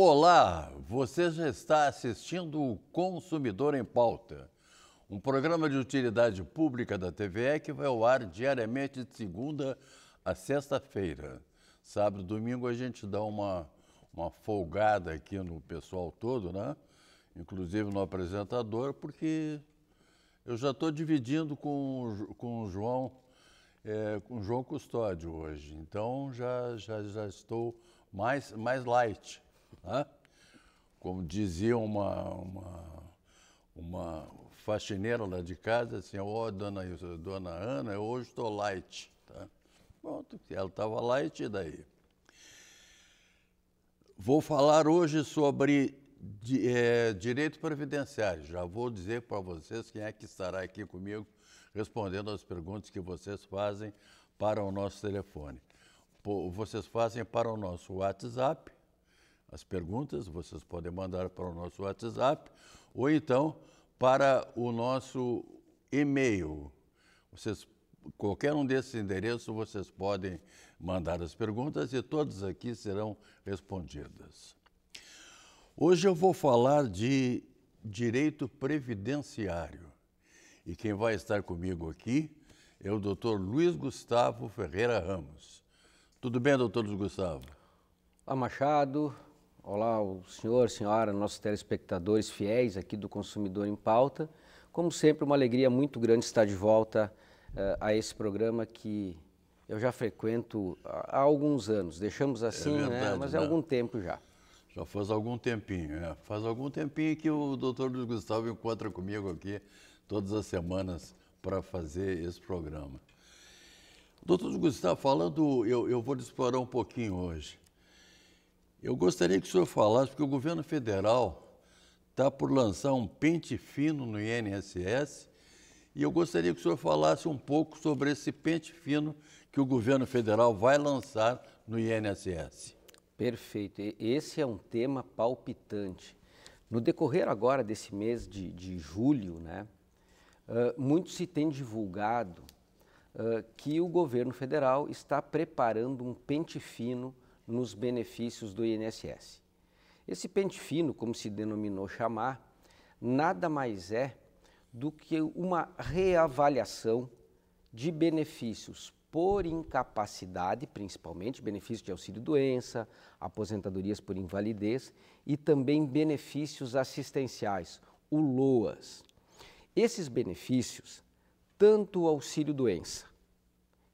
Olá, você já está assistindo o Consumidor em Pauta, um programa de utilidade pública da TVE que vai ao ar diariamente de segunda a sexta-feira. Sábado e domingo a gente dá uma, uma folgada aqui no pessoal todo, né? Inclusive no apresentador, porque eu já estou dividindo com, com o João, é, com o João Custódio hoje. Então já, já, já estou mais, mais light. Né? Como dizia uma, uma, uma faxineira lá de casa, assim, ó, oh, dona, dona Ana, eu hoje estou light. Tá? Pronto, ela estava light e daí. Vou falar hoje sobre de, é, direito previdenciário. Já vou dizer para vocês quem é que estará aqui comigo respondendo as perguntas que vocês fazem para o nosso telefone. Vocês fazem para o nosso WhatsApp as perguntas vocês podem mandar para o nosso WhatsApp ou então para o nosso e-mail. Vocês, qualquer um desses endereços vocês podem mandar as perguntas e todas aqui serão respondidas. Hoje eu vou falar de direito previdenciário. E quem vai estar comigo aqui é o Dr. Luiz Gustavo Ferreira Ramos. Tudo bem, doutor Luiz Gustavo? Olá, Machado. Olá, o senhor, senhora, nossos telespectadores fiéis aqui do Consumidor em Pauta. Como sempre, uma alegria muito grande estar de volta uh, a esse programa que eu já frequento há, alguns anos. Deixamos é assim, é verdade, né? mas é né? algum tempo já. Já faz algum tempinho, é. Faz algum tempinho que o doutor Luiz Gustavo encontra comigo aqui todas as semanas para fazer esse programa. Doutor Gustavo, falando, eu, eu vou explorar um pouquinho hoje eu gostaria que o senhor falasse, porque o governo federal está por lançar um pente fino no INSS, e eu gostaria que o senhor falasse um pouco sobre esse pente fino que o governo federal vai lançar no INSS. Perfeito. Esse é um tema palpitante. No decorrer agora desse mês de, de julho, né, uh, muito se tem divulgado uh, que o governo federal está preparando um pente fino nos benefícios do INSS. Esse pente fino, como se denominou chamar, nada mais é do que uma reavaliação de benefícios por incapacidade, principalmente benefícios de auxílio-doença, aposentadorias por invalidez e também benefícios assistenciais, o LOAS. Esses benefícios, tanto o auxílio-doença,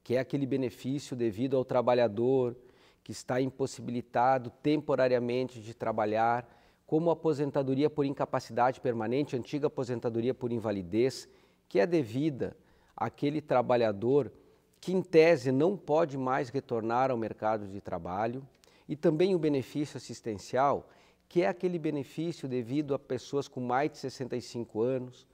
que é aquele benefício devido ao trabalhador que está impossibilitado temporariamente de trabalhar, como aposentadoria por incapacidade permanente, antiga aposentadoria por invalidez, que é devida àquele trabalhador que, em tese, não pode mais retornar ao mercado de trabalho, e também o benefício assistencial, que é aquele benefício devido a pessoas com mais de 65 anos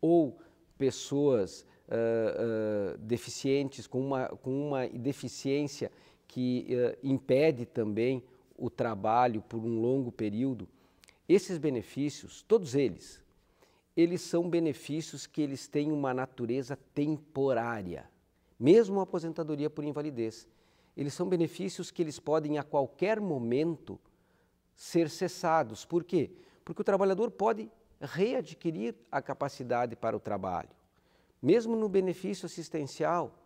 ou pessoas uh, uh, deficientes com uma, com uma deficiência que uh, impede também o trabalho por um longo período, esses benefícios, todos eles, eles são benefícios que eles têm uma natureza temporária, mesmo a aposentadoria por invalidez. Eles são benefícios que eles podem a qualquer momento ser cessados. Por quê? Porque o trabalhador pode readquirir a capacidade para o trabalho. Mesmo no benefício assistencial,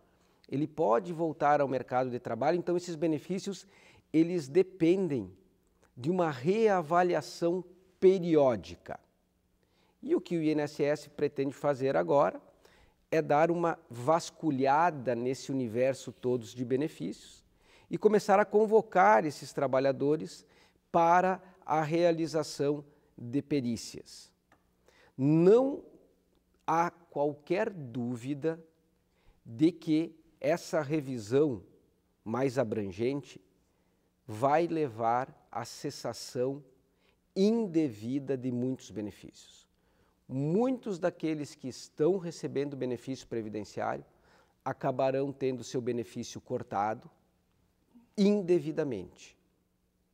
ele pode voltar ao mercado de trabalho, então esses benefícios eles dependem de uma reavaliação periódica. E o que o INSS pretende fazer agora é dar uma vasculhada nesse universo todos de benefícios e começar a convocar esses trabalhadores para a realização de perícias. Não há qualquer dúvida de que essa revisão mais abrangente vai levar à cessação indevida de muitos benefícios. Muitos daqueles que estão recebendo benefício previdenciário acabarão tendo seu benefício cortado indevidamente.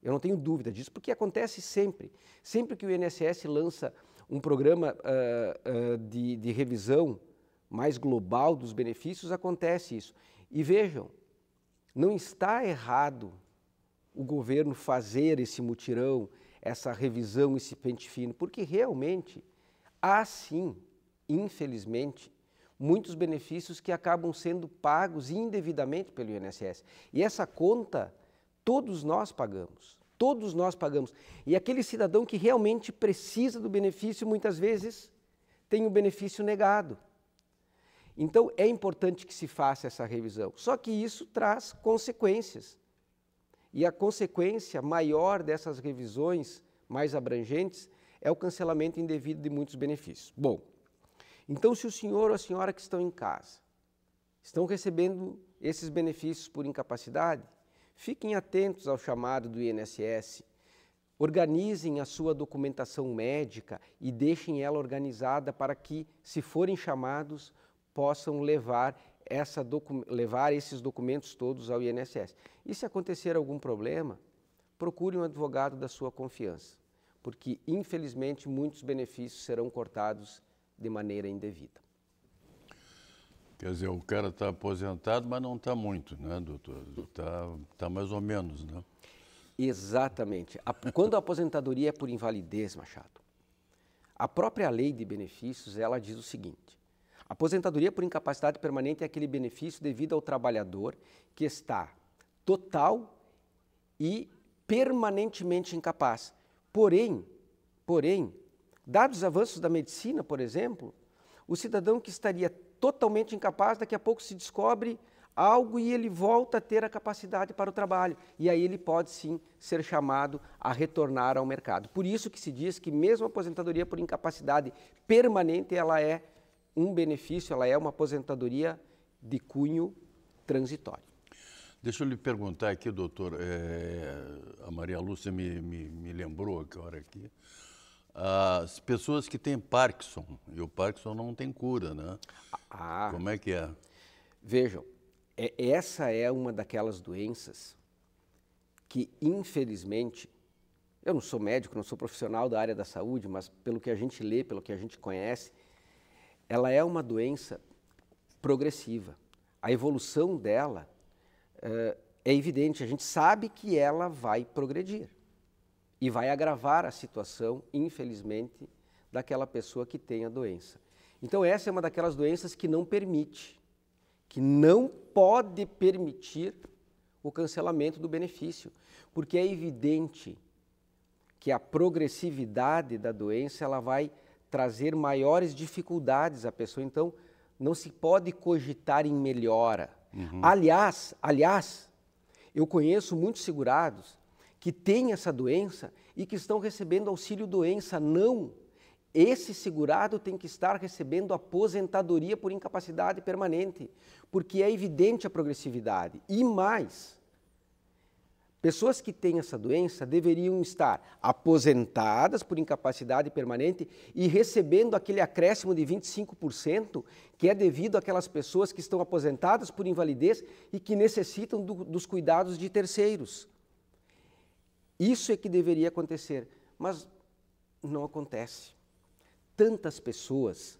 Eu não tenho dúvida disso, porque acontece sempre. Sempre que o INSS lança um programa uh, uh, de, de revisão mais global dos benefícios, acontece isso. E vejam, não está errado o governo fazer esse mutirão, essa revisão, esse pente fino, porque realmente há sim, infelizmente, muitos benefícios que acabam sendo pagos indevidamente pelo INSS. E essa conta todos nós pagamos. Todos nós pagamos. E aquele cidadão que realmente precisa do benefício, muitas vezes, tem o benefício negado. Então é importante que se faça essa revisão. Só que isso traz consequências. E a consequência maior dessas revisões mais abrangentes é o cancelamento indevido de muitos benefícios. Bom, então se o senhor ou a senhora que estão em casa estão recebendo esses benefícios por incapacidade, fiquem atentos ao chamado do INSS. Organizem a sua documentação médica e deixem ela organizada para que, se forem chamados, possam levar, essa levar esses documentos todos ao INSS. E se acontecer algum problema, procure um advogado da sua confiança, porque infelizmente muitos benefícios serão cortados de maneira indevida. Quer dizer, o cara está aposentado, mas não está muito, né, doutor? Está tá mais ou menos, né? Exatamente. A, quando a aposentadoria é por invalidez, Machado, a própria lei de benefícios, ela diz o seguinte, Aposentadoria por incapacidade permanente é aquele benefício devido ao trabalhador que está total e permanentemente incapaz. Porém, porém, dados os avanços da medicina, por exemplo, o cidadão que estaria totalmente incapaz daqui a pouco se descobre algo e ele volta a ter a capacidade para o trabalho. E aí ele pode sim ser chamado a retornar ao mercado. Por isso que se diz que mesmo a aposentadoria por incapacidade permanente, ela é um benefício, ela é uma aposentadoria de cunho transitório. Deixa eu lhe perguntar aqui, doutor, é, a Maria Lúcia me, me, me lembrou hora aqui, as pessoas que têm Parkinson, e o Parkinson não tem cura, né? Ah, ah, Como é que é? Vejam, é, essa é uma daquelas doenças que, infelizmente, eu não sou médico, não sou profissional da área da saúde, mas pelo que a gente lê, pelo que a gente conhece, ela é uma doença progressiva. A evolução dela uh, é evidente, a gente sabe que ela vai progredir e vai agravar a situação, infelizmente, daquela pessoa que tem a doença. Então, essa é uma daquelas doenças que não permite, que não pode permitir o cancelamento do benefício, porque é evidente que a progressividade da doença ela vai trazer maiores dificuldades à pessoa. Então, não se pode cogitar em melhora. Uhum. Aliás, aliás, eu conheço muitos segurados que têm essa doença e que estão recebendo auxílio doença. Não, esse segurado tem que estar recebendo aposentadoria por incapacidade permanente, porque é evidente a progressividade. E mais, Pessoas que têm essa doença deveriam estar aposentadas por incapacidade permanente e recebendo aquele acréscimo de 25% que é devido àquelas pessoas que estão aposentadas por invalidez e que necessitam do, dos cuidados de terceiros. Isso é que deveria acontecer, mas não acontece. Tantas pessoas,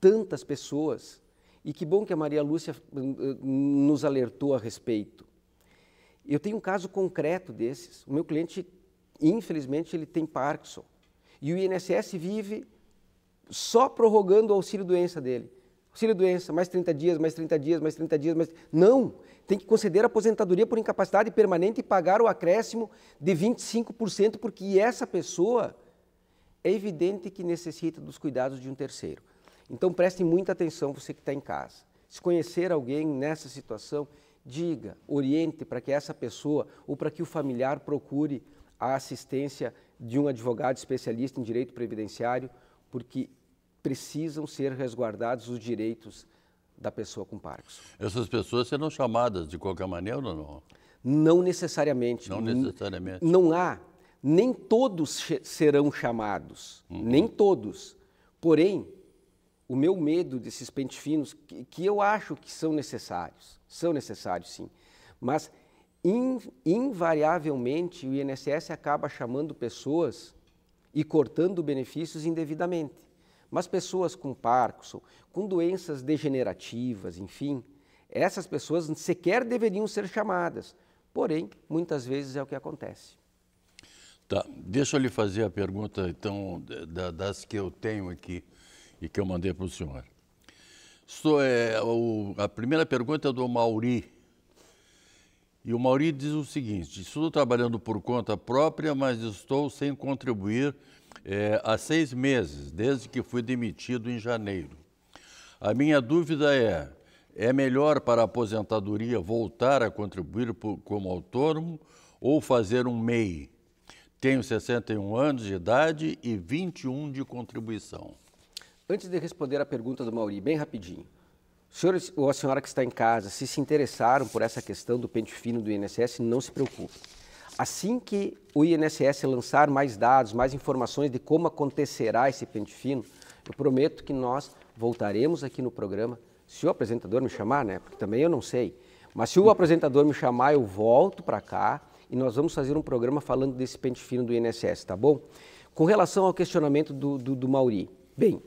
tantas pessoas, e que bom que a Maria Lúcia hum, hum, nos alertou a respeito eu tenho um caso concreto desses. O meu cliente, infelizmente, ele tem Parkinson. E o INSS vive só prorrogando o auxílio-doença dele. Auxílio-doença, mais 30 dias, mais 30 dias, mais 30 dias, mais... Não! Tem que conceder a aposentadoria por incapacidade permanente e pagar o acréscimo de 25%, porque essa pessoa é evidente que necessita dos cuidados de um terceiro. Então preste muita atenção você que está em casa. Se conhecer alguém nessa situação, diga, oriente para que essa pessoa ou para que o familiar procure a assistência de um advogado especialista em direito previdenciário, porque precisam ser resguardados os direitos da pessoa com Parkinson. Essas pessoas serão chamadas de qualquer maneira ou não? Não necessariamente. Não necessariamente. Não há. Nem todos serão chamados. Uhum. Nem todos. Porém, o meu medo desses pentes finos, que, que eu acho que são necessários, são necessários sim, mas in, invariavelmente o INSS acaba chamando pessoas e cortando benefícios indevidamente. Mas pessoas com Parkinson, com doenças degenerativas, enfim, essas pessoas sequer deveriam ser chamadas. Porém, muitas vezes é o que acontece. Tá, deixa eu lhe fazer a pergunta, então, da, das que eu tenho aqui e que eu mandei para o senhor. Estou, é, o, a primeira pergunta é do Mauri. E o Mauri diz o seguinte: estou trabalhando por conta própria, mas estou sem contribuir é, há seis meses, desde que fui demitido em janeiro. A minha dúvida é: é melhor para a aposentadoria voltar a contribuir por, como autônomo ou fazer um MEI? Tenho 61 anos de idade e 21 de contribuição. Antes de responder a pergunta do Mauri, bem rapidinho. Senhores ou a senhora que está em casa, se se interessaram por essa questão do pente fino do INSS, não se preocupe. Assim que o INSS lançar mais dados, mais informações de como acontecerá esse pente fino, eu prometo que nós voltaremos aqui no programa, se o apresentador me chamar, né? Porque também eu não sei. Mas se o apresentador me chamar, eu volto para cá e nós vamos fazer um programa falando desse pente fino do INSS, tá bom? Com relação ao questionamento do, do, do Mauri. Bem,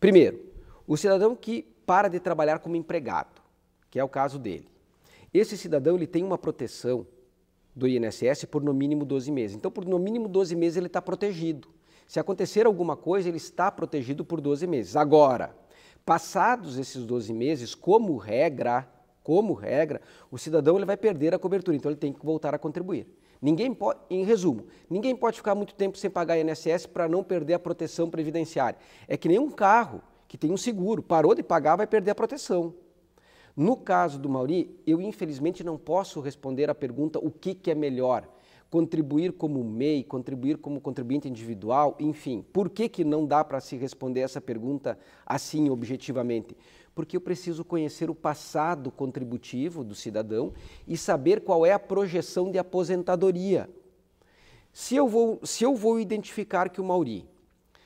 Primeiro, o cidadão que para de trabalhar como empregado, que é o caso dele. Esse cidadão ele tem uma proteção do INSS por no mínimo 12 meses. Então, por no mínimo 12 meses ele está protegido. Se acontecer alguma coisa, ele está protegido por 12 meses. Agora, passados esses 12 meses, como regra, como regra, o cidadão ele vai perder a cobertura, então ele tem que voltar a contribuir. Ninguém pode, em resumo, ninguém pode ficar muito tempo sem pagar INSS para não perder a proteção previdenciária. É que nem um carro que tem um seguro, parou de pagar, vai perder a proteção. No caso do Mauri, eu infelizmente não posso responder à pergunta o que, que é melhor, contribuir como MEI, contribuir como contribuinte individual, enfim. Por que, que não dá para se responder essa pergunta assim, objetivamente? Porque eu preciso conhecer o passado contributivo do cidadão e saber qual é a projeção de aposentadoria. Se eu vou, se eu vou identificar que o Mauri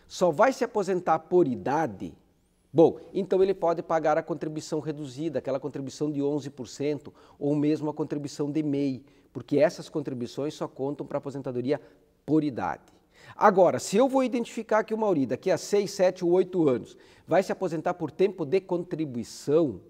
só vai se aposentar por idade, Bom, então ele pode pagar a contribuição reduzida, aquela contribuição de 11%, ou mesmo a contribuição de MEI, porque essas contribuições só contam para aposentadoria por idade. Agora, se eu vou identificar que o Mauri, daqui a 6, 7 ou 8 anos, vai se aposentar por tempo de contribuição,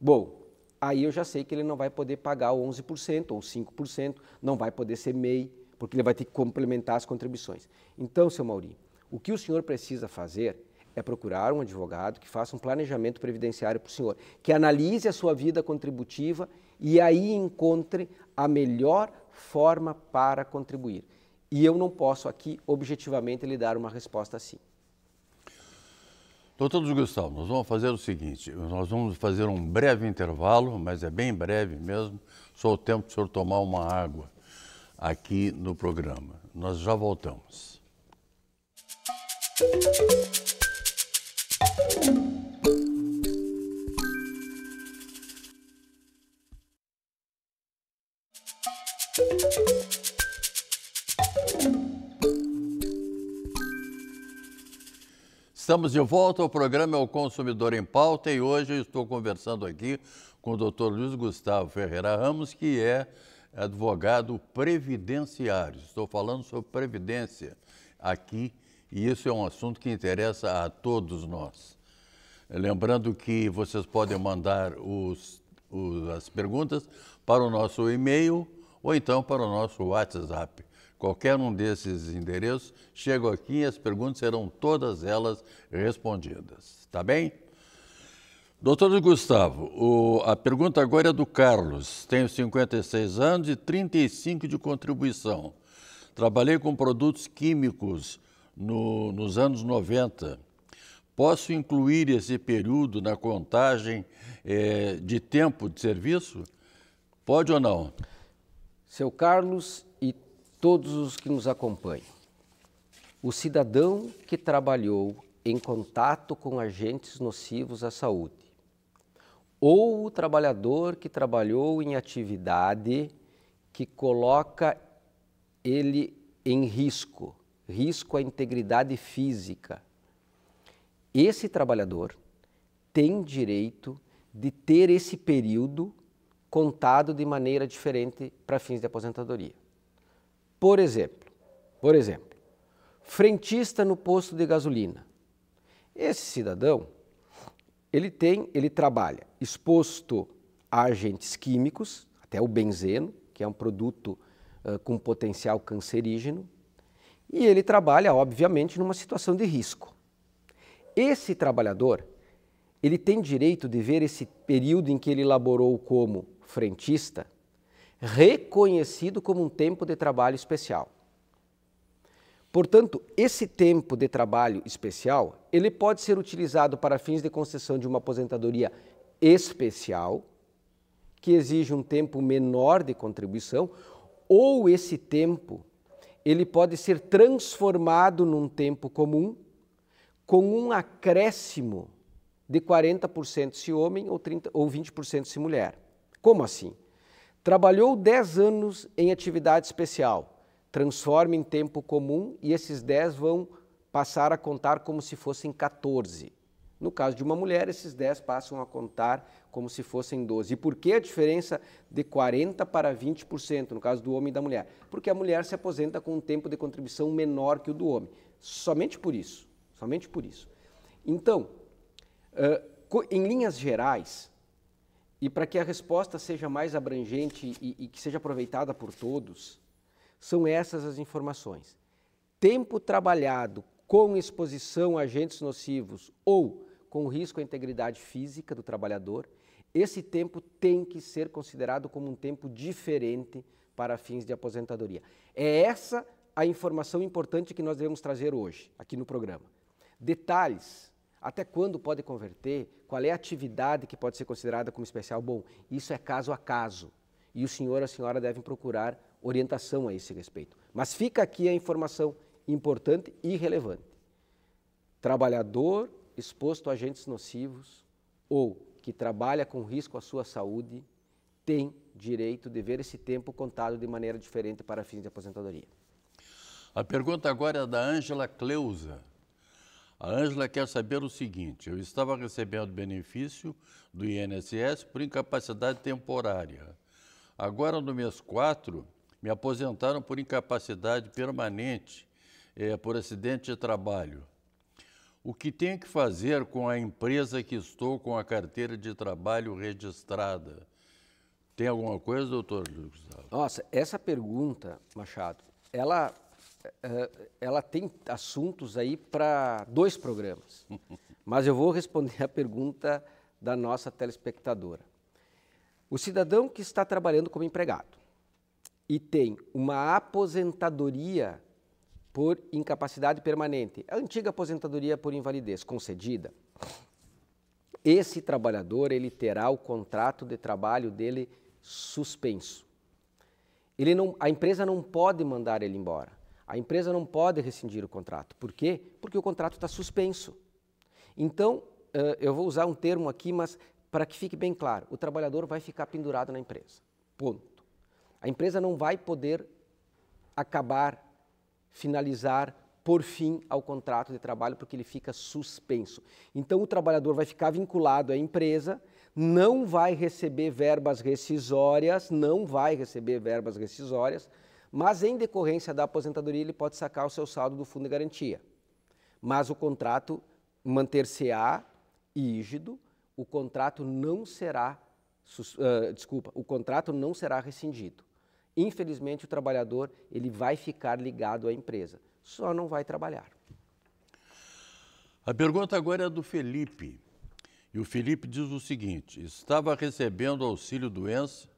bom, aí eu já sei que ele não vai poder pagar o 11% ou 5%, não vai poder ser MEI, porque ele vai ter que complementar as contribuições. Então, seu Mauri, o que o senhor precisa fazer é procurar um advogado que faça um planejamento previdenciário para o senhor, que analise a sua vida contributiva e aí encontre a melhor forma para contribuir. E eu não posso aqui objetivamente lhe dar uma resposta assim. Doutor Luiz Gustavo, nós vamos fazer o seguinte: nós vamos fazer um breve intervalo, mas é bem breve mesmo, só o tempo do senhor tomar uma água aqui no programa. Nós já voltamos. Estamos de volta ao programa é O Consumidor em Pauta e hoje eu estou conversando aqui com o doutor Luiz Gustavo Ferreira Ramos, que é advogado previdenciário. Estou falando sobre previdência aqui e isso é um assunto que interessa a todos nós. Lembrando que vocês podem mandar os, os, as perguntas para o nosso e-mail ou então para o nosso WhatsApp. Qualquer um desses endereços, chego aqui e as perguntas serão todas elas respondidas. Tá bem? Doutor Gustavo, o, a pergunta agora é do Carlos. Tenho 56 anos e 35 de contribuição. Trabalhei com produtos químicos no, nos anos 90. Posso incluir esse período na contagem é, de tempo de serviço? Pode ou não? Seu Carlos e todos os que nos acompanham, o cidadão que trabalhou em contato com agentes nocivos à saúde, ou o trabalhador que trabalhou em atividade que coloca ele em risco risco à integridade física. Esse trabalhador tem direito de ter esse período contado de maneira diferente para fins de aposentadoria. Por exemplo, por exemplo, frentista no posto de gasolina. Esse cidadão, ele tem, ele trabalha exposto a agentes químicos, até o benzeno, que é um produto uh, com potencial cancerígeno, e ele trabalha, obviamente, numa situação de risco. Esse trabalhador, ele tem direito de ver esse período em que ele laborou como frentista reconhecido como um tempo de trabalho especial. Portanto, esse tempo de trabalho especial, ele pode ser utilizado para fins de concessão de uma aposentadoria especial, que exige um tempo menor de contribuição, ou esse tempo ele pode ser transformado num tempo comum com um acréscimo de 40% se homem ou, 30, ou 20% se mulher. Como assim? Trabalhou 10 anos em atividade especial, transforma em tempo comum e esses 10 vão passar a contar como se fossem 14. No caso de uma mulher, esses 10 passam a contar como se fossem 12. E por que a diferença de 40% para 20% no caso do homem e da mulher? Porque a mulher se aposenta com um tempo de contribuição menor que o do homem. Somente por isso. Somente por isso. Então, em linhas gerais, e para que a resposta seja mais abrangente e, e que seja aproveitada por todos, são essas as informações. Tempo trabalhado com exposição a agentes nocivos ou com risco à integridade física do trabalhador, esse tempo tem que ser considerado como um tempo diferente para fins de aposentadoria. É essa a informação importante que nós devemos trazer hoje, aqui no programa. Detalhes, até quando pode converter, qual é a atividade que pode ser considerada como especial. Bom, isso é caso a caso e o senhor e a senhora devem procurar orientação a esse respeito. Mas fica aqui a informação importante e relevante. Trabalhador exposto a agentes nocivos ou que trabalha com risco à sua saúde tem direito de ver esse tempo contado de maneira diferente para fins de aposentadoria. A pergunta agora é da Ângela Cleusa. A Ângela quer saber o seguinte: eu estava recebendo benefício do INSS por incapacidade temporária. Agora, no mês 4, me aposentaram por incapacidade permanente, é, por acidente de trabalho o que tenho que fazer com a empresa que estou com a carteira de trabalho registrada? Tem alguma coisa, doutor Gustavo? Nossa, essa pergunta, Machado, ela, eh, eh, ela tem assuntos aí para dois programas. Mas eu vou responder a pergunta da nossa telespectadora. O cidadão que está trabalhando como empregado e tem uma aposentadoria por incapacidade permanente, a antiga aposentadoria por invalidez concedida, esse trabalhador ele terá o contrato de trabalho dele suspenso. Ele não, a empresa não pode mandar ele embora. A empresa não pode rescindir o contrato. Por quê? Porque o contrato está suspenso. Então, eh, eu vou usar um termo aqui, mas para que fique bem claro, o trabalhador vai ficar pendurado na empresa. Ponto. A empresa não vai poder acabar finalizar por fim ao contrato de trabalho, porque ele fica suspenso. Então, o trabalhador vai ficar vinculado à empresa, não vai receber verbas rescisórias, não vai receber verbas rescisórias, mas em decorrência da aposentadoria ele pode sacar o seu saldo do fundo de garantia. Mas o contrato manter-se-á rígido, o contrato não será, uh, desculpa, o contrato não será rescindido infelizmente o trabalhador ele vai ficar ligado à empresa, só não vai trabalhar. A pergunta agora é do Felipe. E o Felipe diz o seguinte: estava recebendo auxílio doença,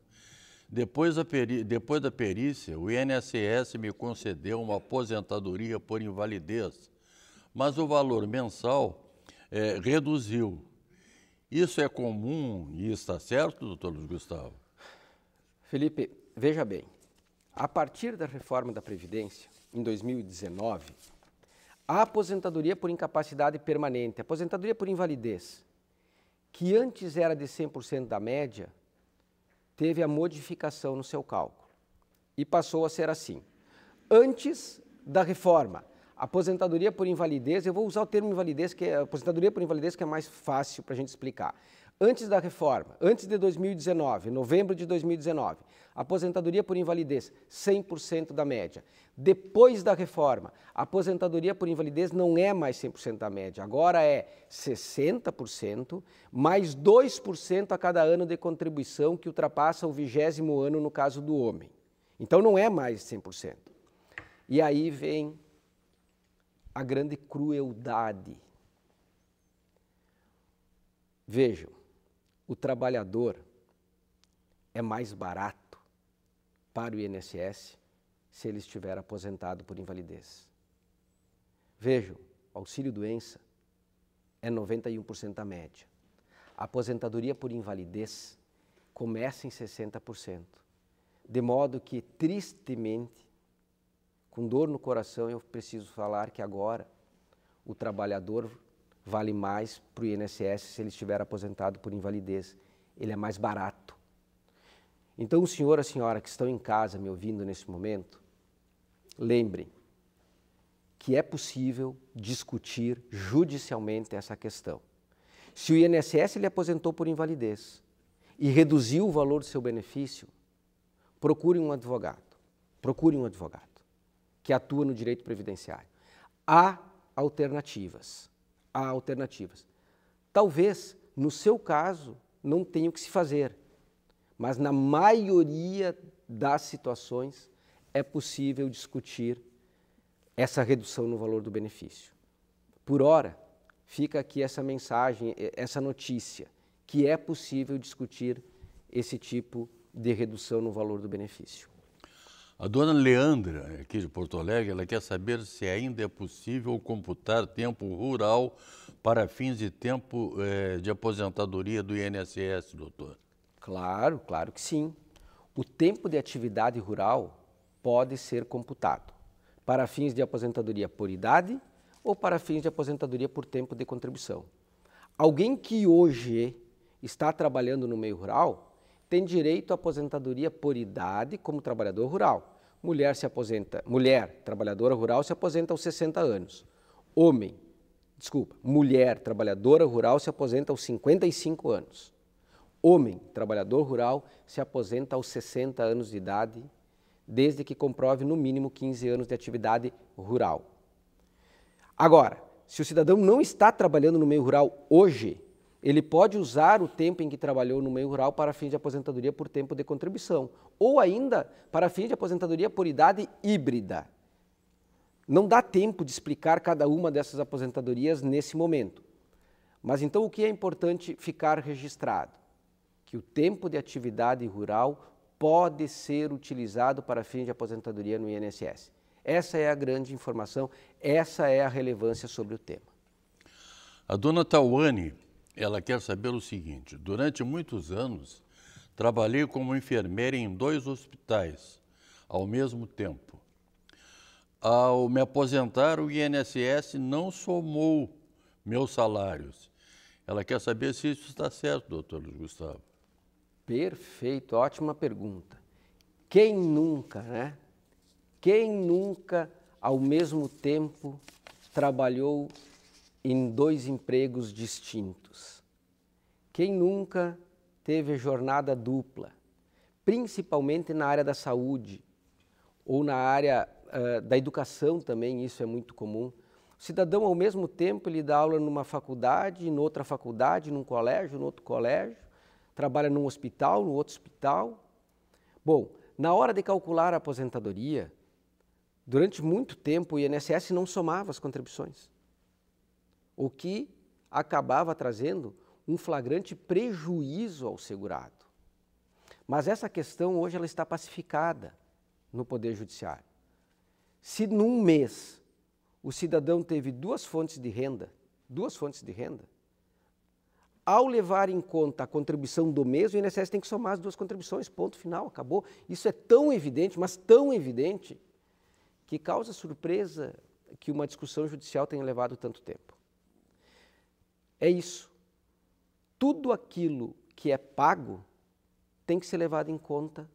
depois da, depois da perícia, o INSS me concedeu uma aposentadoria por invalidez, mas o valor mensal é, reduziu. Isso é comum e está certo, doutor Luiz Gustavo? Felipe, Veja bem, a partir da reforma da Previdência, em 2019, a aposentadoria por incapacidade permanente, a aposentadoria por invalidez, que antes era de 100% da média, teve a modificação no seu cálculo e passou a ser assim. Antes da reforma, aposentadoria por invalidez, eu vou usar o termo invalidez, que é aposentadoria por invalidez, que é mais fácil para a gente explicar. Antes da reforma, antes de 2019, novembro de 2019, aposentadoria por invalidez 100% da média. Depois da reforma, aposentadoria por invalidez não é mais 100% da média, agora é 60%, mais 2% a cada ano de contribuição que ultrapassa o vigésimo ano no caso do homem. Então não é mais 100%. E aí vem a grande crueldade. Vejam, o trabalhador é mais barato para o INSS se ele estiver aposentado por invalidez. Vejam, auxílio doença é 91% da média. A aposentadoria por invalidez começa em 60%. De modo que, tristemente, com dor no coração, eu preciso falar que agora o trabalhador vale mais para o INSS se ele estiver aposentado por invalidez. Ele é mais barato. Então, o senhor, a senhora que estão em casa me ouvindo nesse momento, lembrem que é possível discutir judicialmente essa questão. Se o INSS lhe aposentou por invalidez e reduziu o valor do seu benefício, procure um advogado. Procure um advogado que atua no direito previdenciário. Há alternativas há alternativas. Talvez, no seu caso, não tenha o que se fazer, mas na maioria das situações é possível discutir essa redução no valor do benefício. Por hora, fica aqui essa mensagem, essa notícia, que é possível discutir esse tipo de redução no valor do benefício. A dona Leandra, aqui de Porto Alegre, ela quer saber se ainda é possível computar tempo rural para fins de tempo eh, de aposentadoria do INSS, doutor. Claro, claro que sim. O tempo de atividade rural pode ser computado para fins de aposentadoria por idade ou para fins de aposentadoria por tempo de contribuição. Alguém que hoje está trabalhando no meio rural tem direito à aposentadoria por idade como trabalhador rural. Mulher se aposenta, mulher trabalhadora rural se aposenta aos 60 anos. Homem, desculpa, mulher trabalhadora rural se aposenta aos 55 anos. Homem trabalhador rural se aposenta aos 60 anos de idade, desde que comprove no mínimo 15 anos de atividade rural. Agora, se o cidadão não está trabalhando no meio rural hoje, ele pode usar o tempo em que trabalhou no meio rural para fins de aposentadoria por tempo de contribuição, ou ainda para fins de aposentadoria por idade híbrida. Não dá tempo de explicar cada uma dessas aposentadorias nesse momento. Mas então o que é importante ficar registrado? Que o tempo de atividade rural pode ser utilizado para fins de aposentadoria no INSS. Essa é a grande informação, essa é a relevância sobre o tema. A dona Tawane ela quer saber o seguinte: durante muitos anos, trabalhei como enfermeira em dois hospitais ao mesmo tempo. Ao me aposentar, o INSS não somou meus salários. Ela quer saber se isso está certo, doutor Luiz Gustavo. Perfeito, ótima pergunta. Quem nunca, né? Quem nunca, ao mesmo tempo, trabalhou em dois empregos distintos. Quem nunca teve jornada dupla, principalmente na área da saúde ou na área uh, da educação também, isso é muito comum. O cidadão, ao mesmo tempo, ele dá aula numa faculdade, em outra faculdade, num colégio, em outro colégio, trabalha num hospital, no outro hospital. Bom, na hora de calcular a aposentadoria, durante muito tempo o INSS não somava as contribuições o que acabava trazendo um flagrante prejuízo ao segurado. Mas essa questão hoje ela está pacificada no Poder Judiciário. Se num mês o cidadão teve duas fontes de renda, duas fontes de renda, ao levar em conta a contribuição do mês, o INSS tem que somar as duas contribuições, ponto final, acabou. Isso é tão evidente, mas tão evidente, que causa surpresa que uma discussão judicial tenha levado tanto tempo é isso. Tudo aquilo que é pago tem que ser levado em conta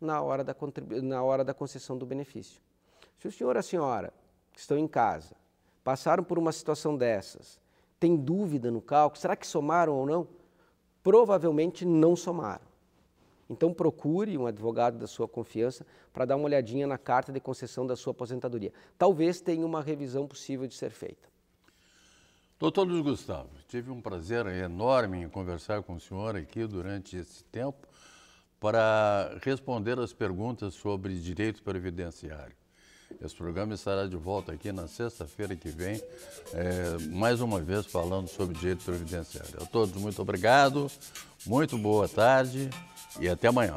na hora da, na hora da concessão do benefício. Se o senhor e a senhora que estão em casa passaram por uma situação dessas, tem dúvida no cálculo, será que somaram ou não? Provavelmente não somaram. Então procure um advogado da sua confiança para dar uma olhadinha na carta de concessão da sua aposentadoria. Talvez tenha uma revisão possível de ser feita. Doutor Luiz Gustavo, tive um prazer enorme em conversar com o senhor aqui durante esse tempo para responder as perguntas sobre direito previdenciário. Esse programa estará de volta aqui na sexta-feira que vem, é, mais uma vez falando sobre direito previdenciário. A todos, muito obrigado, muito boa tarde e até amanhã.